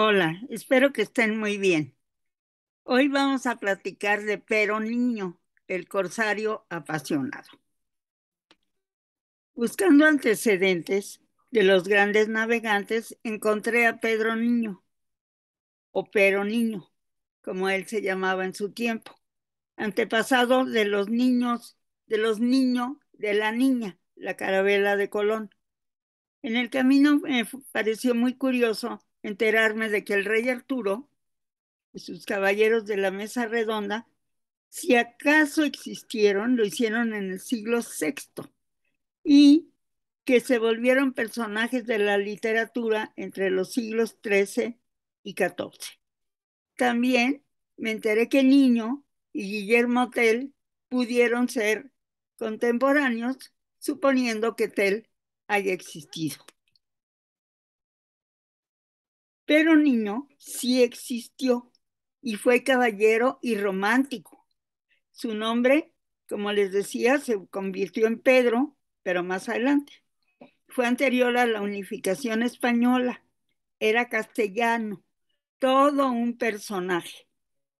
Hola, espero que estén muy bien. Hoy vamos a platicar de Pero Niño, el corsario apasionado. Buscando antecedentes de los grandes navegantes, encontré a Pedro Niño, o Pero Niño, como él se llamaba en su tiempo, antepasado de los niños, de los niños de la niña, la carabela de Colón. En el camino me pareció muy curioso enterarme de que el rey Arturo y sus caballeros de la mesa redonda, si acaso existieron, lo hicieron en el siglo VI y que se volvieron personajes de la literatura entre los siglos XIII y XIV. También me enteré que Niño y Guillermo Tell pudieron ser contemporáneos, suponiendo que Tell haya existido. Pero Niño sí existió y fue caballero y romántico. Su nombre, como les decía, se convirtió en Pedro, pero más adelante. Fue anterior a la unificación española. Era castellano, todo un personaje,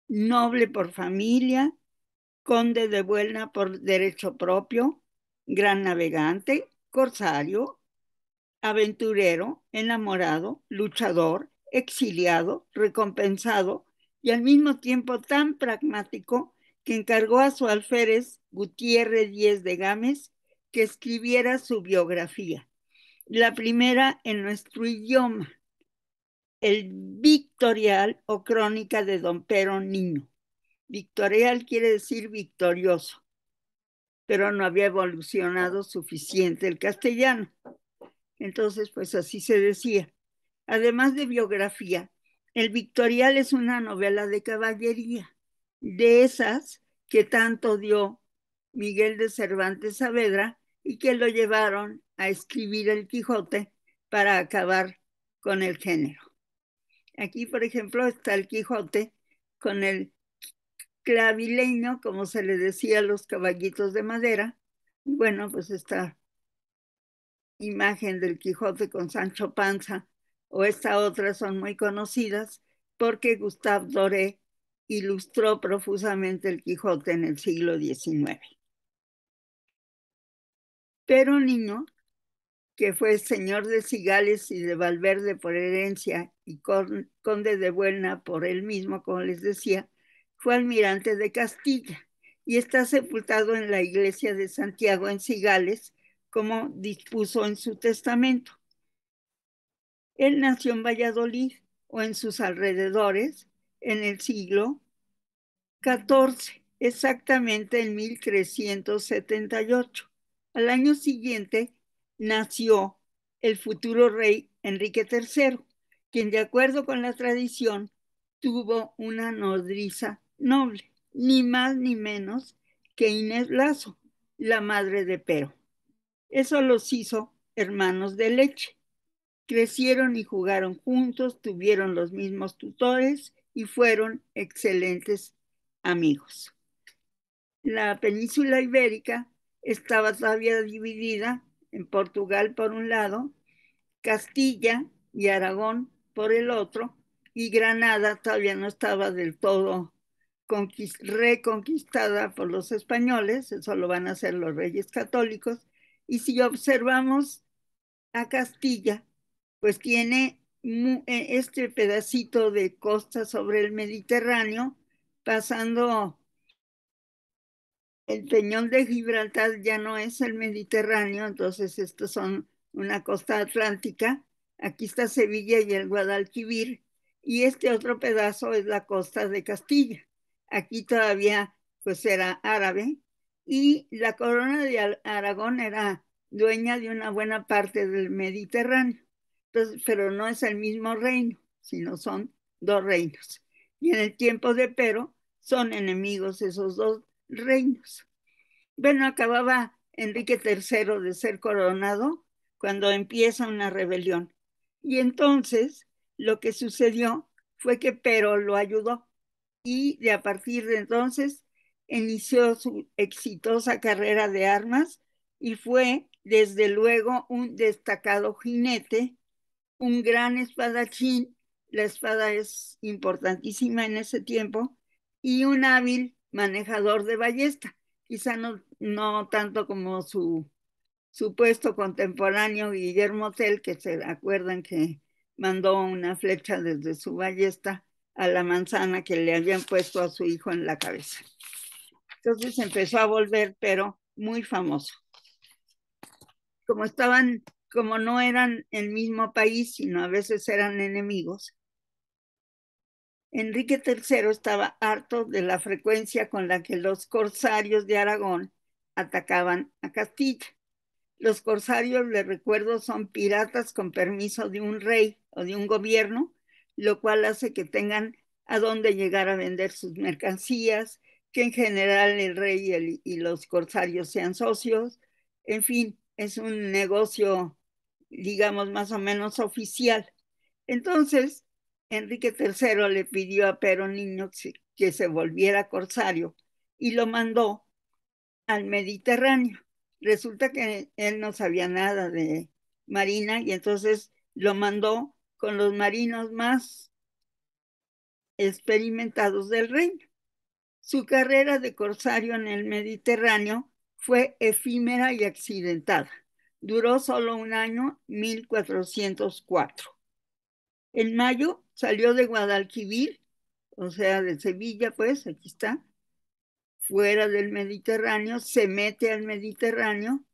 noble por familia, conde de Buena por derecho propio, gran navegante, corsario, aventurero, enamorado, luchador, exiliado, recompensado y al mismo tiempo tan pragmático que encargó a su alférez Gutiérrez Díez de Gámez que escribiera su biografía, la primera en nuestro idioma, el Victorial o Crónica de Don Pero Niño. Victorial quiere decir victorioso, pero no había evolucionado suficiente el castellano. Entonces, pues así se decía además de biografía, el Victorial es una novela de caballería, de esas que tanto dio Miguel de Cervantes Saavedra y que lo llevaron a escribir el Quijote para acabar con el género. Aquí, por ejemplo, está el Quijote con el clavileño, como se le decía a los caballitos de madera. Y Bueno, pues esta imagen del Quijote con Sancho Panza o esta otra son muy conocidas porque Gustave Doré ilustró profusamente el Quijote en el siglo XIX. Pero Niño, que fue señor de Cigales y de Valverde por herencia y conde de Buena por él mismo, como les decía, fue almirante de Castilla y está sepultado en la iglesia de Santiago en Cigales, como dispuso en su testamento. Él nació en Valladolid o en sus alrededores en el siglo XIV, exactamente en 1378. Al año siguiente nació el futuro rey Enrique III, quien de acuerdo con la tradición tuvo una nodriza noble, ni más ni menos que Inés Lazo, la madre de Pero. Eso los hizo hermanos de leche. Crecieron y jugaron juntos, tuvieron los mismos tutores y fueron excelentes amigos. La península ibérica estaba todavía dividida en Portugal por un lado, Castilla y Aragón por el otro, y Granada todavía no estaba del todo reconquistada por los españoles, eso lo van a hacer los reyes católicos, y si observamos a Castilla, pues tiene e, este pedacito de costa sobre el Mediterráneo, pasando el peñón de Gibraltar ya no es el Mediterráneo, entonces estos son una costa atlántica. Aquí está Sevilla y el Guadalquivir, y este otro pedazo es la costa de Castilla. Aquí todavía pues era árabe y la corona de Aragón era dueña de una buena parte del Mediterráneo pero no es el mismo reino, sino son dos reinos. Y en el tiempo de Pero son enemigos esos dos reinos. Bueno, acababa Enrique III de ser coronado cuando empieza una rebelión. Y entonces lo que sucedió fue que Pero lo ayudó y de a partir de entonces inició su exitosa carrera de armas y fue desde luego un destacado jinete un gran espadachín, la espada es importantísima en ese tiempo, y un hábil manejador de ballesta, quizá no, no tanto como su supuesto contemporáneo Guillermo Tell, que se acuerdan que mandó una flecha desde su ballesta a la manzana que le habían puesto a su hijo en la cabeza. Entonces empezó a volver, pero muy famoso. Como estaban como no eran el mismo país, sino a veces eran enemigos, Enrique III estaba harto de la frecuencia con la que los corsarios de Aragón atacaban a Castilla. Los corsarios, les recuerdo, son piratas con permiso de un rey o de un gobierno, lo cual hace que tengan a dónde llegar a vender sus mercancías, que en general el rey y, y los corsarios sean socios. En fin, es un negocio digamos, más o menos oficial. Entonces, Enrique III le pidió a Pero Niño que se volviera corsario y lo mandó al Mediterráneo. Resulta que él no sabía nada de marina y entonces lo mandó con los marinos más experimentados del reino. Su carrera de corsario en el Mediterráneo fue efímera y accidentada. Duró solo un año, 1404. En mayo salió de Guadalquivir, o sea, de Sevilla, pues, aquí está, fuera del Mediterráneo, se mete al Mediterráneo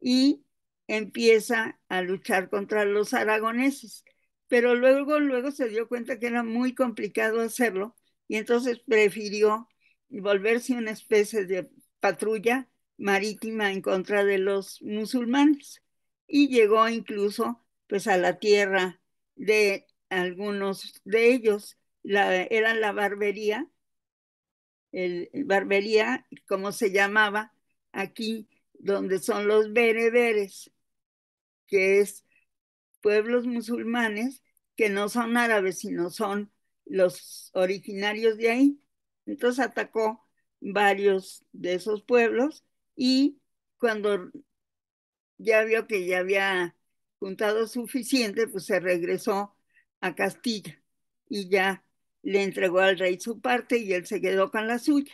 y empieza a luchar contra los aragoneses. Pero luego, luego se dio cuenta que era muy complicado hacerlo y entonces prefirió volverse una especie de patrulla marítima en contra de los musulmanes y llegó incluso pues a la tierra de algunos de ellos. La, era la barbería, el, barbería, como se llamaba aquí, donde son los bereberes, que es pueblos musulmanes que no son árabes, sino son los originarios de ahí. Entonces atacó varios de esos pueblos y cuando ya vio que ya había juntado suficiente, pues se regresó a Castilla y ya le entregó al rey su parte y él se quedó con la suya.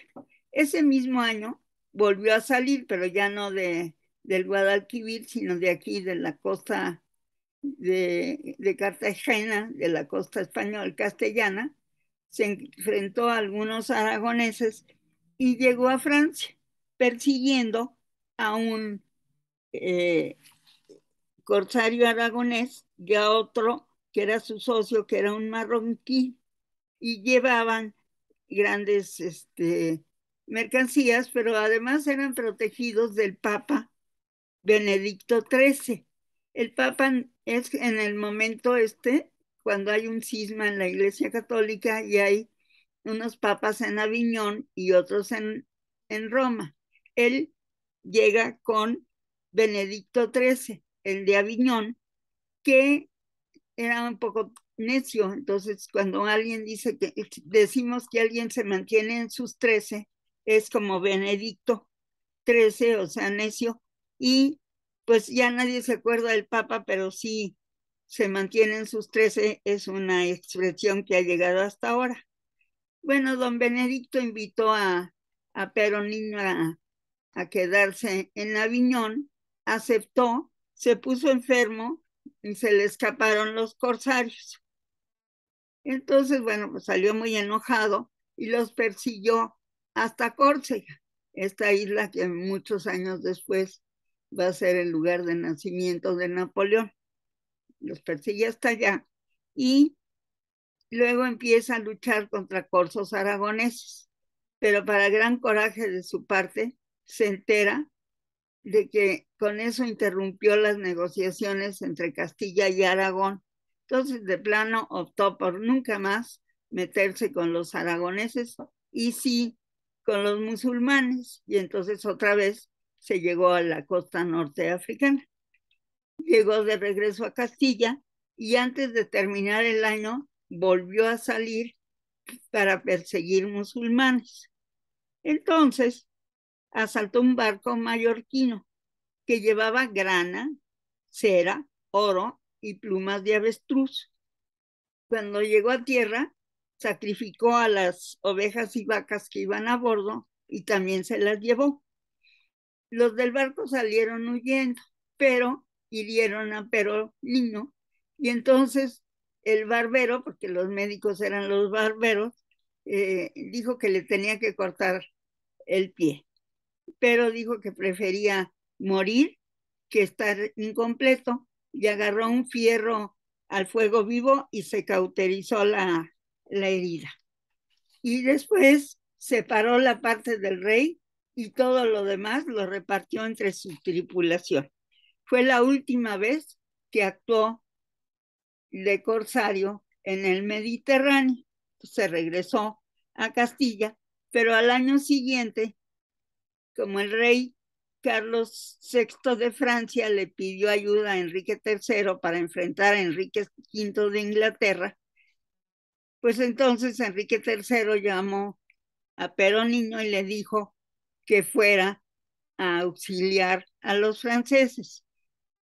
Ese mismo año volvió a salir, pero ya no de, del Guadalquivir, sino de aquí, de la costa de, de Cartagena, de la costa española castellana, se enfrentó a algunos aragoneses y llegó a Francia persiguiendo a un eh, corsario aragonés y a otro que era su socio, que era un marronquí, y llevaban grandes este, mercancías, pero además eran protegidos del Papa Benedicto XIII. El Papa es en el momento este, cuando hay un cisma en la Iglesia Católica y hay unos papas en Aviñón y otros en Roma él llega con Benedicto XIII, el de Aviñón, que era un poco necio. Entonces, cuando alguien dice que decimos que alguien se mantiene en sus trece, es como Benedicto XIII, o sea, necio. Y pues ya nadie se acuerda del Papa, pero sí se mantiene en sus trece, es una expresión que ha llegado hasta ahora. Bueno, don Benedicto invitó a, a Niño a, a quedarse en Aviñón, aceptó, se puso enfermo y se le escaparon los corsarios. Entonces, bueno, pues salió muy enojado y los persiguió hasta Córcega, esta isla que muchos años después va a ser el lugar de nacimiento de Napoleón. Los persigue hasta allá y luego empieza a luchar contra corsos aragoneses, pero para gran coraje de su parte, se entera de que con eso interrumpió las negociaciones entre Castilla y Aragón. Entonces, de plano, optó por nunca más meterse con los aragoneses y sí con los musulmanes. Y entonces otra vez se llegó a la costa norte africana. Llegó de regreso a Castilla y antes de terminar el año volvió a salir para perseguir musulmanes. Entonces, asaltó un barco mallorquino que llevaba grana, cera, oro y plumas de avestruz. Cuando llegó a tierra, sacrificó a las ovejas y vacas que iban a bordo y también se las llevó. Los del barco salieron huyendo, pero hirieron a Perolino y entonces el barbero, porque los médicos eran los barberos, eh, dijo que le tenía que cortar el pie pero dijo que prefería morir que estar incompleto y agarró un fierro al fuego vivo y se cauterizó la, la herida. Y después separó la parte del rey y todo lo demás lo repartió entre su tripulación. Fue la última vez que actuó de corsario en el Mediterráneo. Se regresó a Castilla, pero al año siguiente como el rey Carlos VI de Francia le pidió ayuda a Enrique III para enfrentar a Enrique V de Inglaterra, pues entonces Enrique III llamó a Pero Niño y le dijo que fuera a auxiliar a los franceses.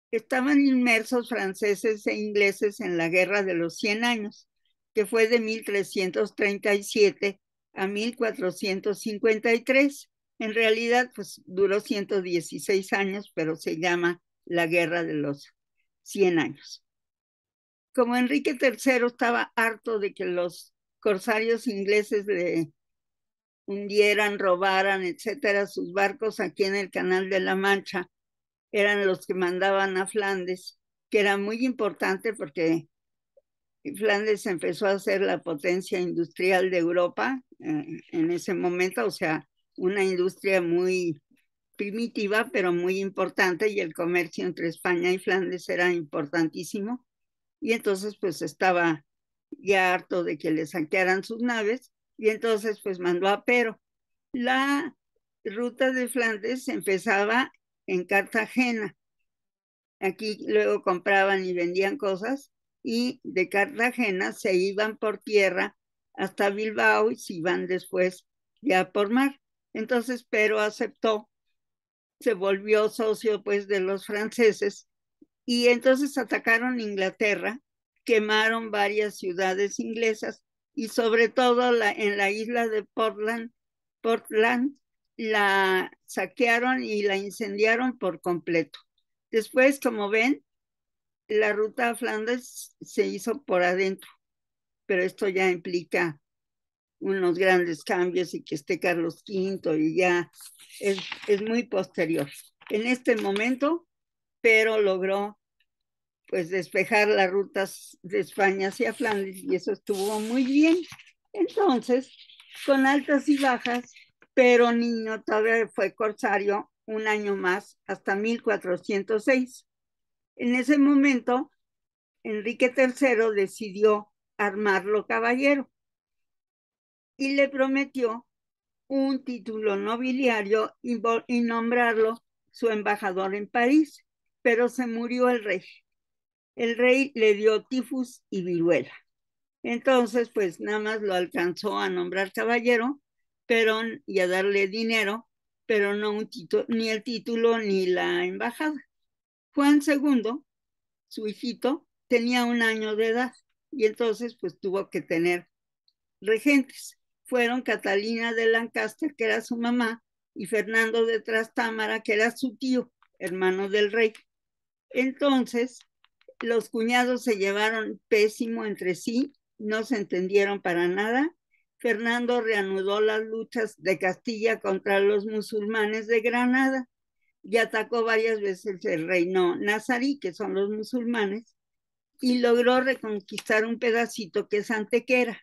Estaban inmersos franceses e ingleses en la Guerra de los Cien Años, que fue de 1337 a 1453 en realidad, pues duró 116 años, pero se llama la Guerra de los 100 años. Como Enrique III estaba harto de que los corsarios ingleses le hundieran, robaran, etcétera, sus barcos aquí en el Canal de la Mancha eran los que mandaban a Flandes, que era muy importante porque Flandes empezó a ser la potencia industrial de Europa eh, en ese momento, o sea, una industria muy primitiva, pero muy importante, y el comercio entre España y Flandes era importantísimo. Y entonces, pues estaba ya harto de que le saquearan sus naves, y entonces, pues mandó a Pero. La ruta de Flandes empezaba en Cartagena. Aquí luego compraban y vendían cosas, y de Cartagena se iban por tierra hasta Bilbao y se iban después ya por mar. Entonces, pero aceptó, se volvió socio pues de los franceses y entonces atacaron Inglaterra, quemaron varias ciudades inglesas y sobre todo en la isla de Portland, Portland la saquearon y la incendiaron por completo. Después, como ven, la ruta a Flandes se hizo por adentro, pero esto ya implica unos grandes cambios y que esté Carlos V y ya es, muy posterior. En este momento, pero logró pues despejar las rutas de España hacia Flandes y eso estuvo muy bien. Entonces, con altas y bajas, pero Niño todavía fue corsario un año más hasta 1406. En ese momento, Enrique III decidió armarlo caballero y le prometió un título nobiliario y, nombrarlo su embajador en París, pero se murió el rey. El rey le dio tifus y viruela. Entonces, pues nada más lo alcanzó a nombrar caballero pero, y a darle dinero, pero no un título ni el título ni la embajada. Juan II, su hijito, tenía un año de edad y entonces pues tuvo que tener regentes fueron Catalina de Lancaster, que era su mamá, y Fernando de Trastámara, que era su tío, hermano del rey. Entonces, los cuñados se llevaron pésimo entre sí, no se entendieron para nada. Fernando reanudó las luchas de Castilla contra los musulmanes de Granada y atacó varias veces el reino nazarí, que son los musulmanes, y logró reconquistar un pedacito que es Antequera.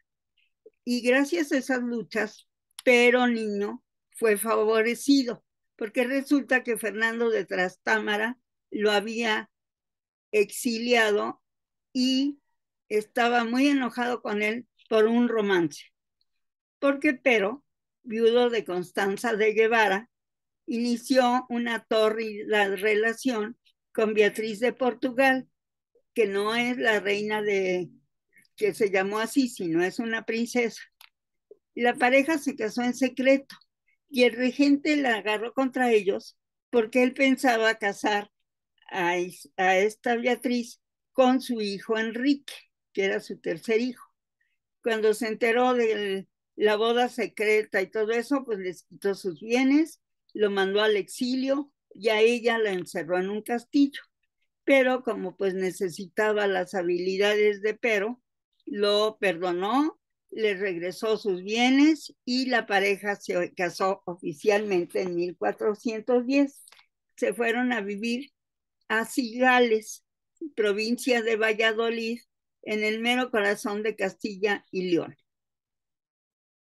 Y gracias a esas luchas, Pero Niño fue favorecido, porque resulta que Fernando de Trastámara lo había exiliado y estaba muy enojado con él por un romance. Porque Pero, viudo de Constanza de Guevara, inició una torrida relación con Beatriz de Portugal, que no es la reina de que se llamó así, si no es una princesa. La pareja se casó en secreto y el regente la agarró contra ellos porque él pensaba casar a, esta Beatriz con su hijo Enrique, que era su tercer hijo. Cuando se enteró de la boda secreta y todo eso, pues les quitó sus bienes, lo mandó al exilio y a ella la encerró en un castillo. Pero como pues necesitaba las habilidades de Pero, lo perdonó, le regresó sus bienes y la pareja se casó oficialmente en 1410. Se fueron a vivir a Cigales, provincia de Valladolid, en el mero corazón de Castilla y León.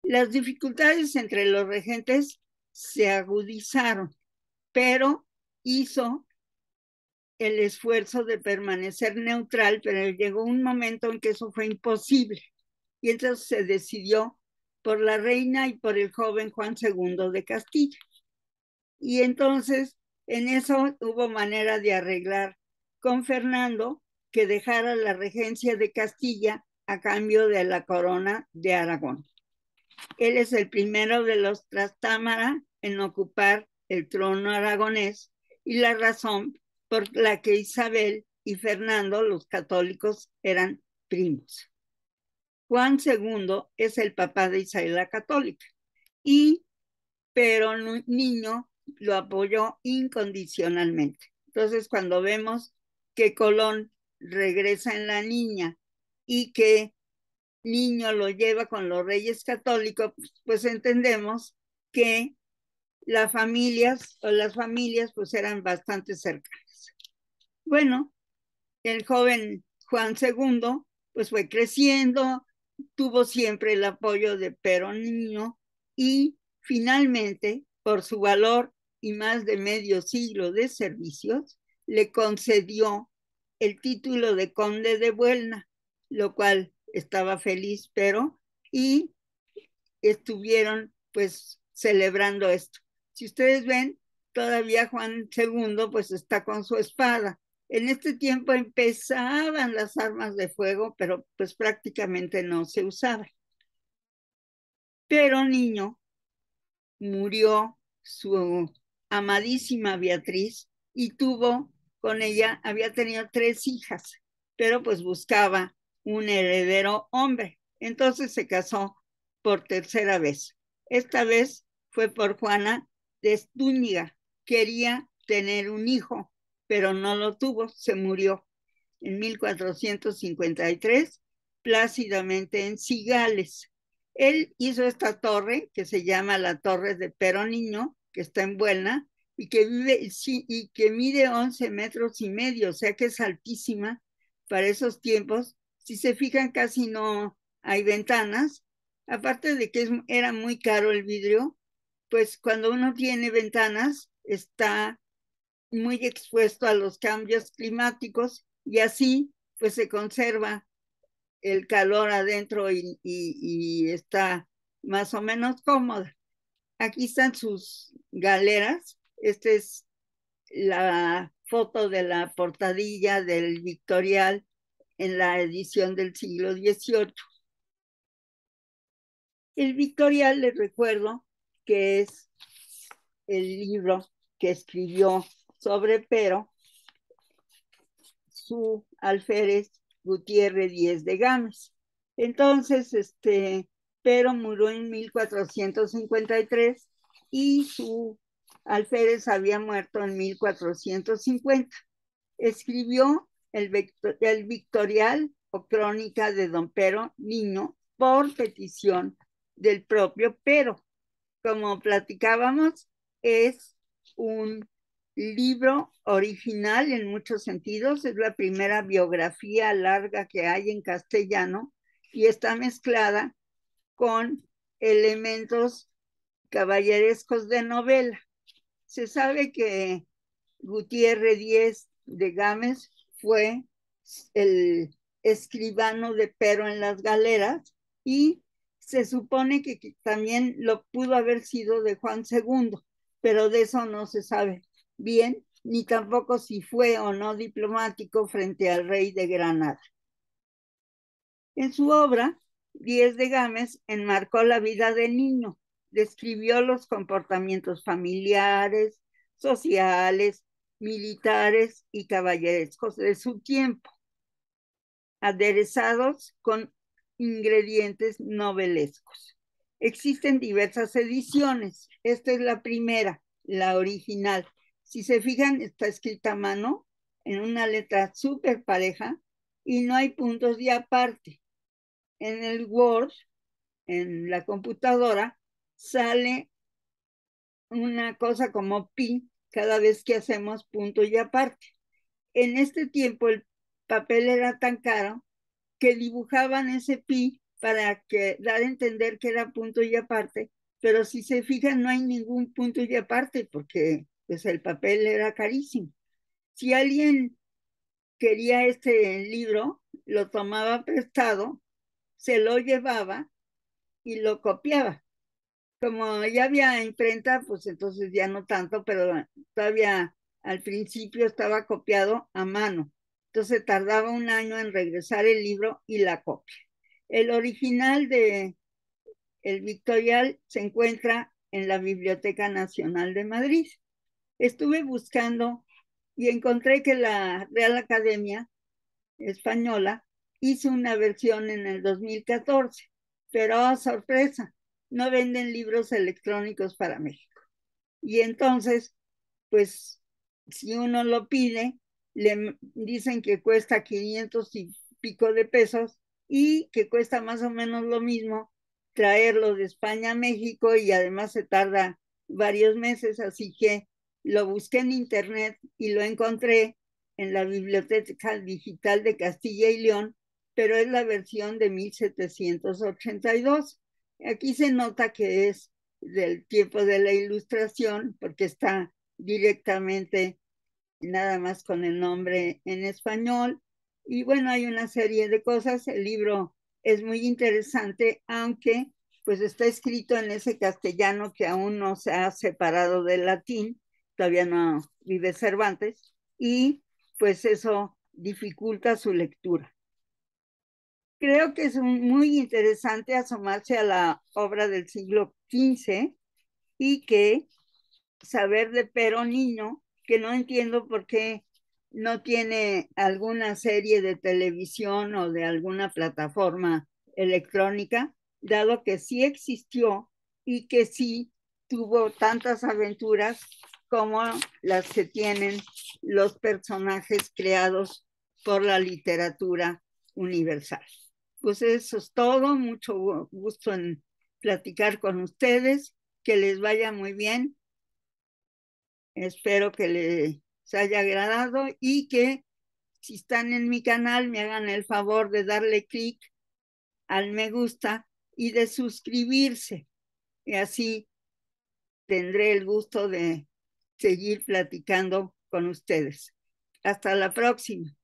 Las dificultades entre los regentes se agudizaron, pero hizo el esfuerzo de permanecer neutral, pero llegó un momento en que eso fue imposible. Y entonces se decidió por la reina y por el joven Juan II de Castilla. Y entonces en eso hubo manera de arreglar con Fernando que dejara la regencia de Castilla a cambio de la corona de Aragón. Él es el primero de los Trastámara en ocupar el trono aragonés y la razón por la que Isabel y Fernando, los católicos, eran primos. Juan II es el papá de Isabel la católica y pero niño lo apoyó incondicionalmente. Entonces, cuando vemos que Colón regresa en la niña y que niño lo lleva con los reyes católicos, pues entendemos que las familias o las familias pues eran bastante cercanas. Bueno, el joven Juan II pues fue creciendo, tuvo siempre el apoyo de Pero Niño y finalmente, por su valor y más de medio siglo de servicios, le concedió el título de conde de Buelna, lo cual estaba feliz, pero y estuvieron pues celebrando esto. Si ustedes ven, todavía Juan II pues está con su espada en este tiempo empezaban las armas de fuego, pero pues prácticamente no se usaban. Pero niño, murió su amadísima Beatriz y tuvo con ella, había tenido tres hijas, pero pues buscaba un heredero hombre. Entonces se casó por tercera vez. Esta vez fue por Juana de Estúñiga. Quería tener un hijo pero no lo tuvo, se murió en 1453 plácidamente en Cigales. Él hizo esta torre que se llama la Torre de Peroniño, que está en Buena y que, vive, y que mide 11 metros y medio, o sea que es altísima para esos tiempos. Si se fijan, casi no hay ventanas. Aparte de que era muy caro el vidrio, pues cuando uno tiene ventanas, está muy expuesto a los cambios climáticos y así pues se conserva el calor adentro y, está más o menos cómoda. Aquí están sus galeras. Esta es la foto de la portadilla del Victorial en la edición del siglo XVIII. El Victorial, les recuerdo, que es el libro que escribió sobre Pero, su alférez Gutiérrez diez de Gámez. Entonces, este, Pero murió en 1453 y su alférez había muerto en 1450. Escribió el, el Victorial o Crónica de Don Pero Niño por petición del propio Pero. Como platicábamos, es un libro original en muchos sentidos, es la primera biografía larga que hay en castellano y está mezclada con elementos caballerescos de novela. Se sabe que Gutiérrez Díez de Gámez fue el escribano de Pero en las Galeras y se supone que también lo pudo haber sido de Juan II, pero de eso no se sabe bien, ni tampoco si fue o no diplomático frente al rey de Granada. En su obra, Diez de Gámez enmarcó la vida del niño, describió los comportamientos familiares, sociales, militares y caballerescos de su tiempo, aderezados con ingredientes novelescos. Existen diversas ediciones. Esta es la primera, la original, si se fijan, está escrita a mano en una letra súper pareja y no hay puntos de aparte. En el Word, en la computadora, sale una cosa como pi cada vez que hacemos punto y aparte. En este tiempo el papel era tan caro que dibujaban ese pi para que, dar a entender que era punto y aparte, pero si se fijan no hay ningún punto y aparte porque pues el papel era carísimo. Si alguien quería este libro, lo tomaba prestado, se lo llevaba y lo copiaba. Como ya había imprenta, pues entonces ya no tanto, pero todavía al principio estaba copiado a mano. Entonces tardaba un año en regresar el libro y la copia. El original de El Victorial se encuentra en la Biblioteca Nacional de Madrid estuve buscando y encontré que la Real Academia Española hizo una versión en el 2014, pero a oh, sorpresa, no venden libros electrónicos para México. Y entonces, pues si uno lo pide, le dicen que cuesta 500 y pico de pesos y que cuesta más o menos lo mismo traerlo de España a México y además se tarda varios meses, así que lo busqué en internet y lo encontré en la Biblioteca Digital de Castilla y León, pero es la versión de 1782. Aquí se nota que es del tiempo de la Ilustración, porque está directamente nada más con el nombre en español. Y bueno, hay una serie de cosas. El libro es muy interesante, aunque pues está escrito en ese castellano que aún no se ha separado del latín, todavía no vive Cervantes, y pues eso dificulta su lectura. Creo que es muy interesante asomarse a la obra del siglo XV y que saber de Peronino, que no entiendo por qué no tiene alguna serie de televisión o de alguna plataforma electrónica, dado que sí existió y que sí tuvo tantas aventuras como las que tienen los personajes creados por la literatura universal. Pues eso es todo, mucho gusto en platicar con ustedes, que les vaya muy bien. Espero que les haya agradado y que si están en mi canal me hagan el favor de darle clic al me gusta y de suscribirse. Y así tendré el gusto de seguir platicando con ustedes. Hasta la próxima.